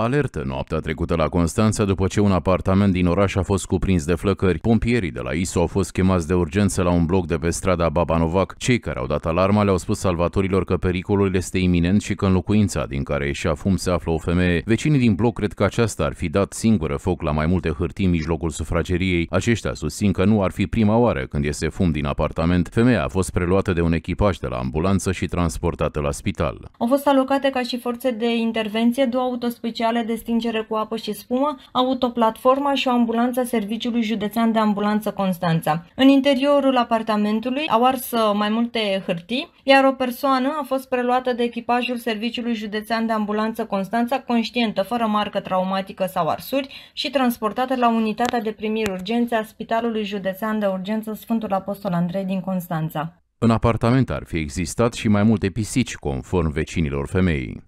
Alertă noaptea trecută la Constanța după ce un apartament din oraș a fost cuprins de flăcări. Pompierii de la ISO au fost chemați de urgență la un bloc de pe strada Babanovac. Cei care au dat alarma le-au spus salvatorilor că pericolul este iminent și că în locuința din care ieșea fum se află o femeie. Vecinii din bloc cred că aceasta ar fi dat singură foc la mai multe hârtii în mijlocul sufrageriei. Aceștia susțin că nu ar fi prima oară când iese fum din apartament. Femeia a fost preluată de un echipaj de la ambulanță și transportată la spital. Au fost alocate ca și forțe de intervenție două autospeciale materiale de stingere cu apă și spumă, autoplatforma și o ambulanță Serviciului Județean de Ambulanță Constanța. În interiorul apartamentului au ars mai multe hârtii, iar o persoană a fost preluată de echipajul Serviciului Județean de Ambulanță Constanța, conștientă, fără marcă traumatică sau arsuri, și transportată la unitatea de primiri urgențe a Spitalului Județean de Urgență Sfântul Apostol Andrei din Constanța. În apartament ar fi existat și mai multe pisici, conform vecinilor femeii.